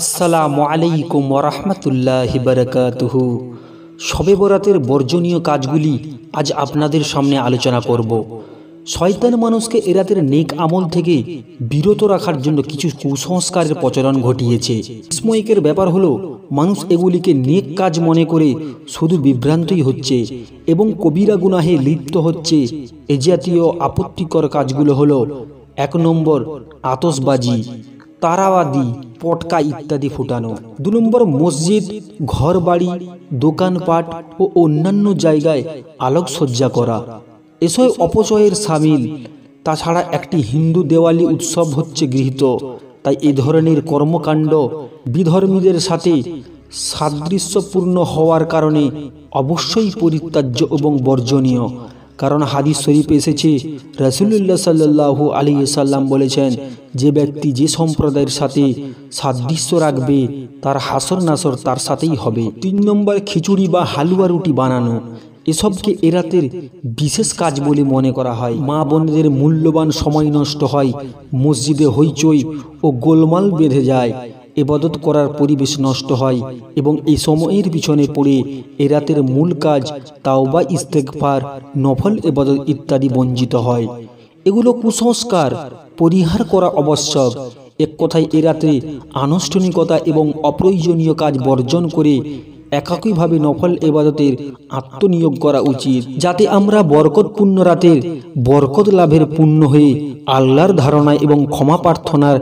আসসালামু আলাইকুম ওরহমতুল্লাহ বারকাতুহ সবে বরাতের বর্জনীয় কাজগুলি আজ আপনাদের সামনে আলোচনা করব শয়তান মানুষকে এরাতের নেক আমল থেকে বিরত রাখার জন্য কিছু কুসংস্কারের প্রচলন ঘটিয়েছে বিস্ময়কের ব্যাপার হলো মানুষ এগুলিকে নেক কাজ মনে করে শুধু বিভ্রান্তই হচ্ছে এবং কবিরা গুনাহে লিপ্ত হচ্ছে এ জাতীয় আপত্তিকর কাজগুলো হলো এক নম্বর আতসবাজি তারাবাদি পটকা ইত্যাদি ফোটানো দু নম্বর মসজিদ ঘরবাড়ি দোকানপাট ও অন্যান্য জায়গায় আলোকসজ্জা করা এসব অপচয়ের সামিল তাছাড়া একটি হিন্দু দেওয়ালি উৎসব হচ্ছে গৃহীত তাই এ ধরনের কর্মকাণ্ড বিধর্মীদের সাথে সাদৃশ্যপূর্ণ হওয়ার কারণে অবশ্যই পরিত্যাজ্য এবং বর্জনীয় কারণ হাদিস শরীফ এসেছে রসুল্লাহ সাল্লু আলী সাল্লাম বলেছেন যে ব্যক্তি যে সম্প্রদায়ের সাথে সাদৃশ্য রাখবে তার হাসর নাসর তার সাথেই হবে তিন নম্বর খিচুড়ি বা হালুয়া রুটি বানানো এসবকে এরাতের বিশেষ কাজ বলে মনে করা হয় মা বোনদের মূল্যবান সময় নষ্ট হয় মসজিদে হইচই ও গোলমাল বেঁধে যায় এবাদত করার পরিবেশ নষ্ট হয় এবং এই সময়ের পিছনে পড়ে এ রাতের মূল কাজ তাওবা ইস্তেকফার নফল এবাদত ইত্যাদি বঞ্চিত হয় এগুলো কুসংস্কার পরিহার করা আবশ্যক এক কথায় এ রাতে আনুষ্ঠানিকতা এবং অপ্রয়োজনীয় কাজ বর্জন করে একাকীভাবে নফল এবাদতের আত্মনিয়োগ করা উচিত যাতে আমরা বরকতপূর্ণ রাতের বরকত লাভের পূর্ণ হয়ে আল্লাহর ধারণা এবং ক্ষমা প্রার্থনার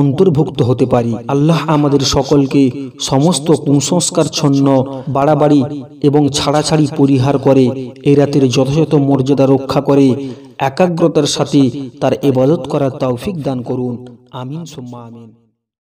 অন্তর্ভুক্ত হতে পারি আল্লাহ আমাদের সকলকে সমস্ত কুসংস্কার ছন্ন বাড়াবাড়ি এবং ছাড়াছাড়ি পরিহার করে এই রাতের যথাযথ মর্যাদা রক্ষা করে একাগ্রতার সাথে তার এবাদত করার তৌফিক দান করুন আমিন সুম্মা আমিন